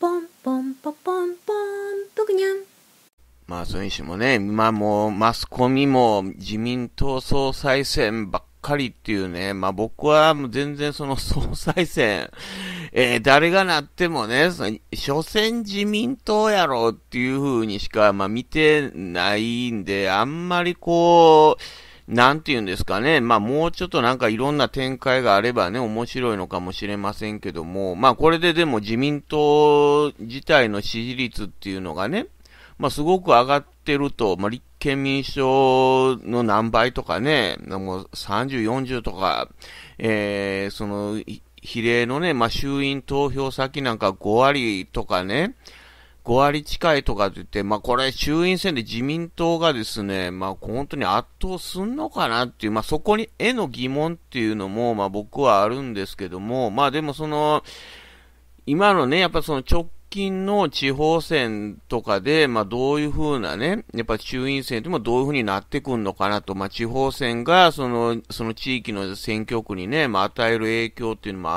ポンポンポポンポンぷグニャン。まあ、それにしてもね、まあもう、マスコミも自民党総裁選ばっかりっていうね、まあ僕は全然その総裁選、えー、誰がなってもね、所詮自民党やろっていう風にしか、まあ見てないんで、あんまりこう、なんて言うんですかね、まあもうちょっとなんかいろんな展開があればね、面白いのかもしれませんけども、まあこれででも自民党自体の支持率っていうのがね、まあすごく上がってると、まあ立憲民主党の何倍とかね、もう30、40とか、えー、その、比例のね、まあ衆院投票先なんか5割とかね、5割近いとかって言って、まあこれ衆院選で自民党がですね、まあ本当に圧倒すんのかなっていう、まあそこに絵の疑問っていうのも、まあ僕はあるんですけども、まあでもその、今のね、やっぱその直近の地方選とかで、まあ、どういうふうなね、やっぱ衆院選でもどういうふうになってくるのかなと、まあ、地方選がその、その地域の選挙区にね、まあ、与える影響っていうのも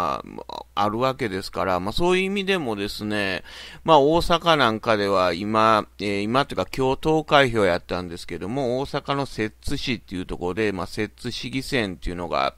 あるわけですから、まあ、そういう意味でもですね、まあ、大阪なんかでは今、えー、今というか共闘開票やったんですけども、大阪の摂津市っていうところで、まあ、摂津市議選っていうのが、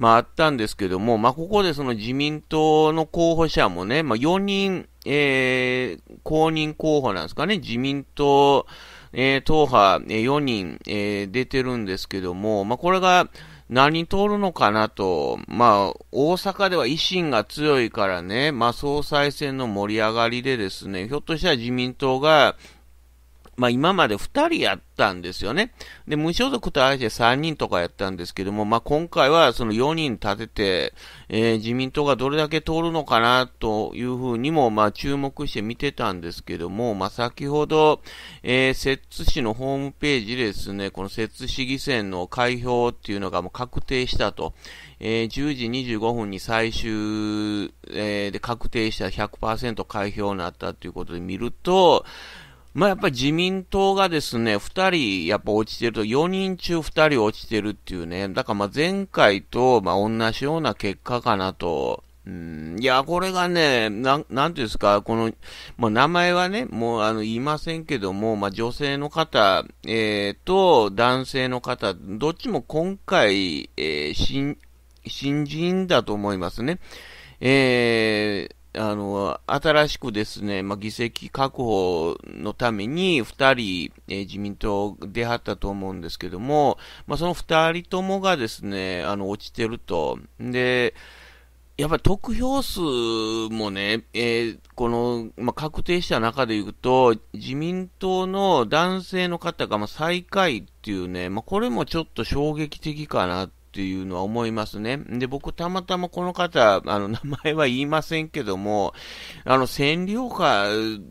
まあ、あったんですけども、まあ、ここでその自民党の候補者もね、まあ、4人、えー、公認候補なんですかね、自民党、えー、党派4人、えー、出てるんですけども、まあ、これが何通るのかなと、まあ、大阪では維新が強いからね、まあ、総裁選の盛り上がりでですね、ひょっとしたら自民党が、まあ、今まで2人やったんですよね。で、無所属とあえて3人とかやったんですけども、まあ、今回はその4人立てて、えー、自民党がどれだけ通るのかなというふうにも、まあ、注目して見てたんですけども、まあ、先ほど、えー、摂津市のホームページですね、この摂津市議選の開票っていうのがもう確定したと、えー、10時25分に最終、えー、で確定した100%開票になったということで見ると、まあ、やっぱり自民党がですね、2人やっぱ落ちてると、4人中2人落ちてるっていうね、だからまあ前回とまあ同じような結果かなと。うん、いや、これがね、なん、なんていうんですか、この、まあ、名前はね、もう、あの、言いませんけども、まあ、女性の方、えー、と、男性の方、どっちも今回、えー、新、新人だと思いますね。えー、あの、新しくですね、まあ、議席確保のために2人、えー、自民党出はったと思うんですけども、まあ、その2人ともがですね、あの、落ちてると。で、やっぱり得票数もね、えー、この、まあ、確定した中でいうと、自民党の男性の方がま最下位っていうね、まこれもちょっと衝撃的かなっっていうのは思いますね。で、僕たまたまこの方、あの、名前は言いませんけども、あの、占領下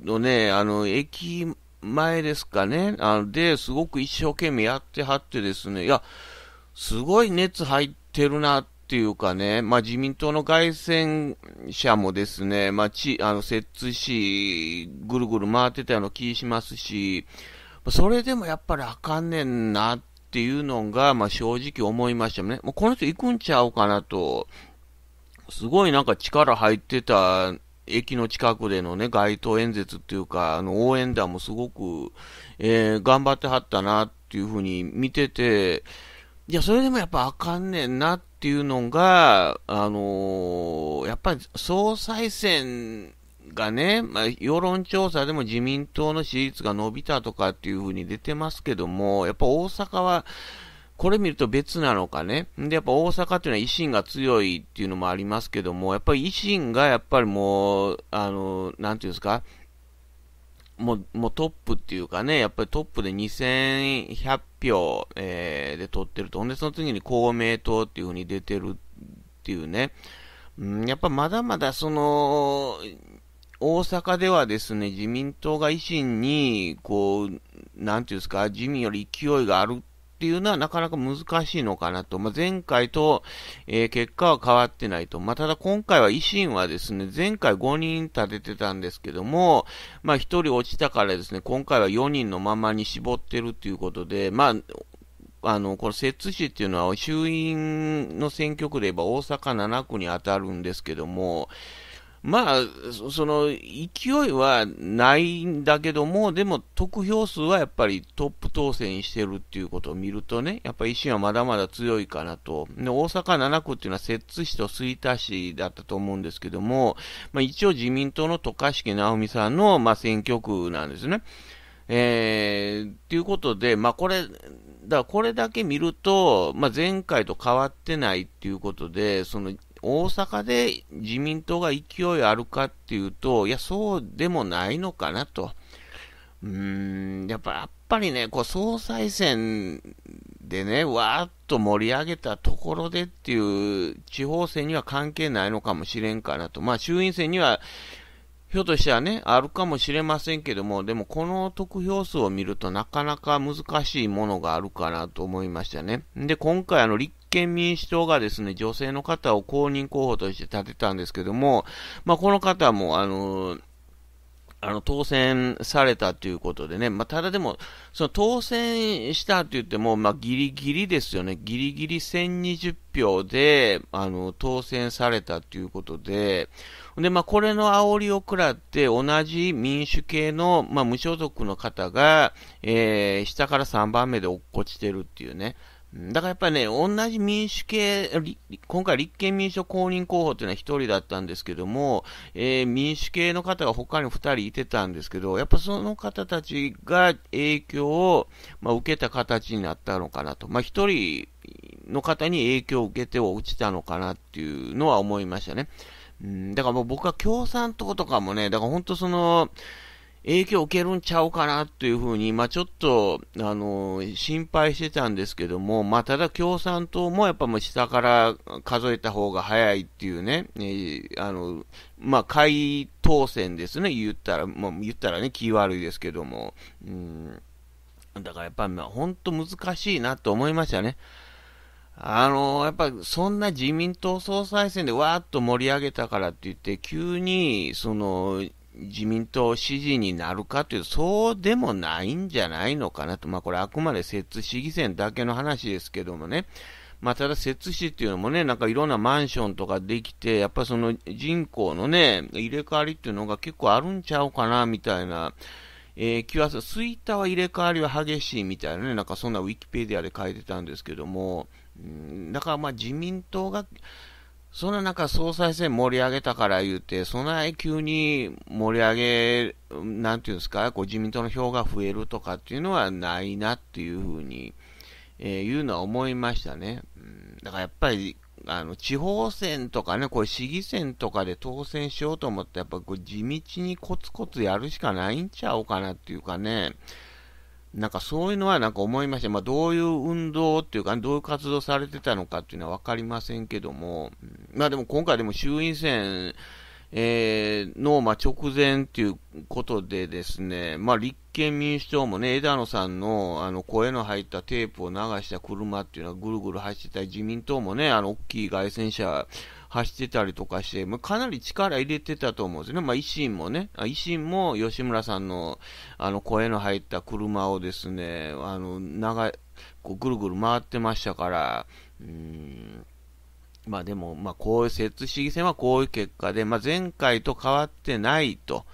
のね、あの、駅前ですかね、あの、で、すごく一生懸命やってはってですね、いや、すごい熱入ってるなっていうかね、まあ、自民党の外宣者もですね、まあ、ち、あの、摂津市、ぐるぐる回ってたような気しますし、それでもやっぱりあかんねんなっっていうのが、まあ、正直思いましたね。もうこの人行くんちゃうかなと、すごいなんか力入ってた駅の近くでのね、街頭演説っていうか、あの応援団もすごく、えー、頑張ってはったなっていうふうに見てて、いや、それでもやっぱあかんねんなっていうのが、あのー、やっぱり総裁選がね、まあ、世論調査でも自民党の支持率が伸びたとかっていうふうに出てますけども、やっぱ大阪は、これ見ると別なのかね。で、やっぱ大阪っていうのは維新が強いっていうのもありますけども、やっぱり維新がやっぱりもう、あの、なんていうんですか、もう、もうトップっていうかね、やっぱりトップで2100票、えー、で取ってると。ほんで、その次に公明党っていうふうに出てるっていうね。うん、やっぱまだまだその、大阪ではですね、自民党が維新に、こう、なんていうんですか、自民より勢いがあるっていうのはなかなか難しいのかなと。まあ、前回と、えー、結果は変わってないと。まあ、ただ今回は維新はですね、前回5人立ててたんですけども、まあ、1人落ちたからですね、今回は4人のままに絞ってるということで、まあ、あの、この摂津市っていうのは衆院の選挙区で言えば大阪7区に当たるんですけども、まあ、その勢いはないんだけども、でも得票数はやっぱりトップ当選してるっていうことを見るとね、やっぱり維新はまだまだ強いかなと。で、大阪7区っていうのは摂津市と吹田市だったと思うんですけども、まあ一応自民党の渡嘉敷直美さんの、まあ、選挙区なんですね。えー、っていうことで、まあこれ、だこれだけ見ると、まあ、前回と変わってないっていうことで、その大阪で自民党が勢いあるかっていうと、いや、そうでもないのかなと。うーん、やっぱやっぱりね、こう総裁選でね、わーっと盛り上げたところでっていう地方選には関係ないのかもしれんかなと。まあ、衆院選にはひょっとしたらね、あるかもしれませんけども、でもこの得票数を見るとなかなか難しいものがあるかなと思いましたね。で、今回あの立憲民主党がですね、女性の方を公認候補として立てたんですけども、まあ、この方も、あのあの、当選されたということでね、まあ、ただでも、その当選したと言っても、まあ、ギリギリですよね、ギリギリ1020票で、あの、当選されたということで、で、まあ、これの煽りを食らって、同じ民主系の、まあ、無所属の方が、えー、下から3番目で落っこちてるっていうね、だからやっぱりね、同じ民主系、今回立憲民主党公認候補というのは1人だったんですけども、えー、民主系の方が他に2人いてたんですけど、やっぱその方たちが影響を、まあ、受けた形になったのかなと。まあ、1人の方に影響を受けては落ちたのかなっていうのは思いましたね。うん、だからもう僕は共産党とかもね、だから本当その、影響を受けるんちゃうかなというふうに、まあ、ちょっと、あのー、心配してたんですけども、まあ、ただ共産党もやっぱもう下から数えた方が早いっていうね、えー、あの、まあ、回当選ですね、言ったら、まあ、言ったらね、気悪いですけども、うん。だからやっぱり、まあ、本当難しいなと思いましたね。あのー、やっぱそんな自民党総裁選でわーっと盛り上げたからって言って、急に、その、自民党支持になるかという、と、そうでもないんじゃないのかなと、まあ、これ、あくまで摂津市議選だけの話ですけどもね、まあ、ただ、摂津市っていうのもね、なんかいろんなマンションとかできて、やっぱその人口のね、入れ替わりっていうのが結構あるんちゃうかなみたいな、えー、気はする、スイタは入れ替わりは激しいみたいなね、なんかそんなウィキペディアで書いてたんですけども、うん、だからまあ自民党が、そんな中、総裁選盛り上げたから言うて、そんな急に盛り上げ、なんていうんですか、こう自民党の票が増えるとかっていうのはないなっていうふうに、えー、いうのは思いましたね。だからやっぱり、あの、地方選とかね、これ市議選とかで当選しようと思って、やっぱこう地道にコツコツやるしかないんちゃうかなっていうかね、なんかそういうのはなんか思いまして、まあ、どういう運動っていうか、どういう活動されてたのかっていうのは分かりませんけども、まあでも今回でも衆院選、えー、の、まあ、直前っていうことでですね、まあ、立憲民主党もね、枝野さんのあの声の入ったテープを流した車っていうのはぐるぐる走ってた自民党もね、あの大きい街宣車走ってたりとかして、まあ、かなり力入れてたと思うんですね。まあ、維新もね、維新も吉村さんの、あの、声の入った車をですね、あの、長い、こう、ぐるぐる回ってましたから、うん、まあでも、まあ、こういう摂市議選はこういう結果で、まあ、前回と変わってないと。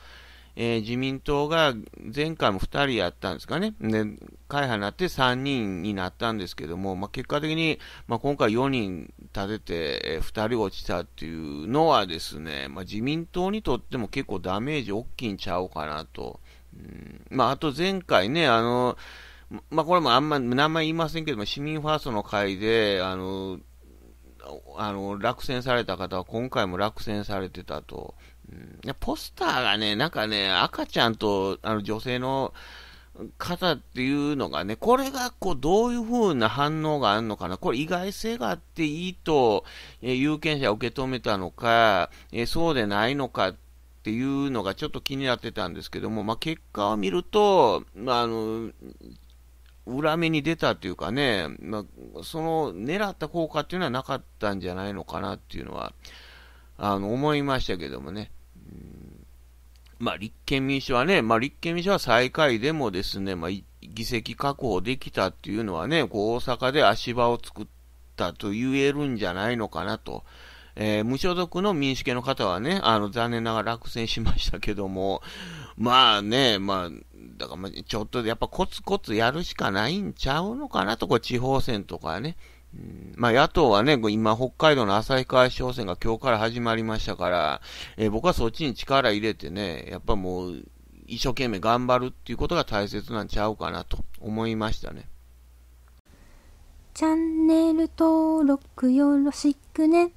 えー、自民党が前回も2人やったんですかね、で会派になって3人になったんですけども、まあ、結果的に、まあ、今回4人立てて、えー、2人落ちたっていうのはですね、まあ、自民党にとっても結構ダメージ大きいんちゃうかなと。うんまあ、あと前回ね、あの、まあ、これもあんま名前言いませんけども、市民ファーストの会で、あの、あの落選された方は今回も落選されてたと。うん、ポスターがね、なんかね、赤ちゃんとあの女性の、方っていうのがね、これがこうどういう風な反応があるのかな、これ意外性があっていいと、えー、有権者受け止めたのか、えー、そうでないのかっていうのがちょっと気になってたんですけども、まあ、結果を見ると、まあ、あの、裏目に出たというかね、まあ、その狙った効果っていうのはなかったんじゃないのかなっていうのは、あの、思いましたけどもね。まあ、立憲民主はね、まあ、立憲民主は最下位でもですね、まあ、議席確保できたっていうのはね、こう大阪で足場を作ったと言えるんじゃないのかなと。えー、無所属の民主系の方はね、あの、残念ながら落選しましたけども、まあね、まあ、だから、ちょっとやっぱコツコツやるしかないんちゃうのかなと、こう、地方選とかね。うん、まあ、野党はね、今、北海道の旭川市長選が今日から始まりましたから、えー、僕はそっちに力入れてね、やっぱもう、一生懸命頑張るっていうことが大切なんちゃうかなと思いましたね。チャンネル登録よろしくね。